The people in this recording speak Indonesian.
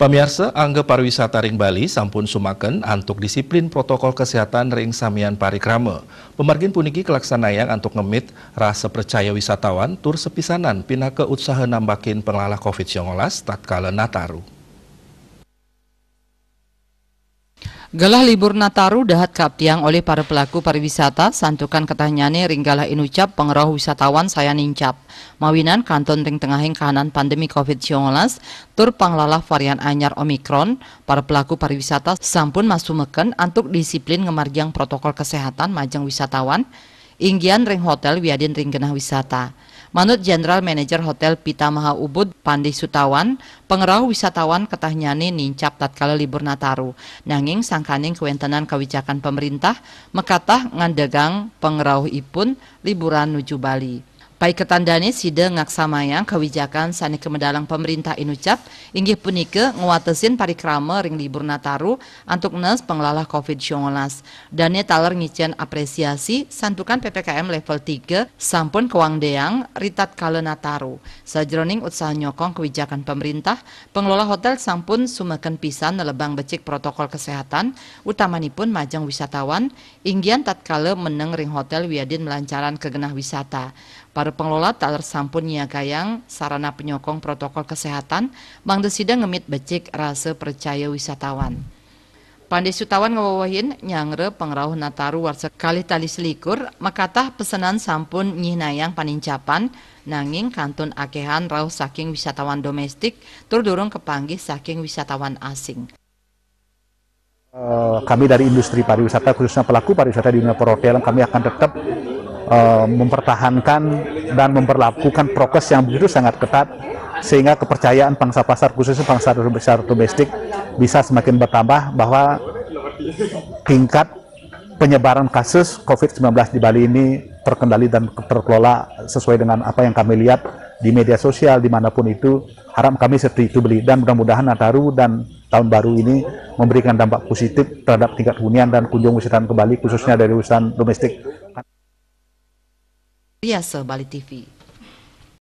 Pemirsa, angga pariwisata ring Bali sampun sumaken antuk disiplin protokol kesehatan ring samian parikrama. Pemargin puniki kelaksanayan antuk ngemit rasa percaya wisatawan tur sepisanan pinaka usaha nambakin pengalah COVID-19 tatkala Nataru. Gelah libur Nataru dahat kaptiang oleh para pelaku pariwisata santukan ketahnyane ringgalah inucap pengeroh wisatawan saya nincap. Mawinan kanton ring tengahing kanan pandemi COVID-19 tur panglalah varian anyar Omikron, para pelaku pariwisata sampun masumeken antuk disiplin ngemarjang protokol kesehatan majang wisatawan, inggian ring hotel wiadin ring genah wisata. Manut General Manager Hotel Pitamaha Ubud Pandi Sutawan, pengerau wisatawan ketahnyani nincap tatkala libur Nataru. Nanging sangkaning kewentenan kebijakan pemerintah, mekatah ngandegang pengerau ipun liburan nuju Bali. Paiketandane sida ngaksamayang kebijakan sani kemedalang pemerintah inucap inggih punike nguatesin parikrama ring libur Nataru antuk nes pengelola COVID-19. Dane taler ngicen apresiasi santukan PPKM level 3 sampun deang ritat kale Nataru. Sajroning usaha nyokong kewijakan pemerintah, pengelola hotel sampun sumeken pisan nelebang becik protokol kesehatan utamanipun majang wisatawan inggian tatkala meneng ring hotel wiadin melancaran kegenah wisata. Para pengelola tersampun nyakayang sarana penyokong protokol kesehatan, Bang Desida ngemit becik rasa percaya wisatawan. Pandai Sutawan ngawawahin nyangre pengrauh Nataru warsa kali tali selikur, makatah pesenan sampun nyinayang panincapan, nanging kantun akehan rauh saking wisatawan domestik, turdurung durung kepanggih saking wisatawan asing eh, kami dari industri pariwisata khususnya pelaku pariwisata di dunia perhotelan kami akan tetap uh, mempertahankan dan memperlakukan prokes yang begitu sangat ketat sehingga kepercayaan pangsa pasar khususnya pangsa besar domestik bisa semakin bertambah bahwa tingkat penyebaran kasus COVID-19 di Bali ini terkendali dan terkelola sesuai dengan apa yang kami lihat di media sosial dimanapun itu harap kami seperti itu beli dan mudah-mudahan Nataru dan tahun baru ini memberikan dampak positif terhadap tingkat hunian dan kunjung wisatawan ke Bali khususnya dari wisatawan domestik Biasa Bali TV.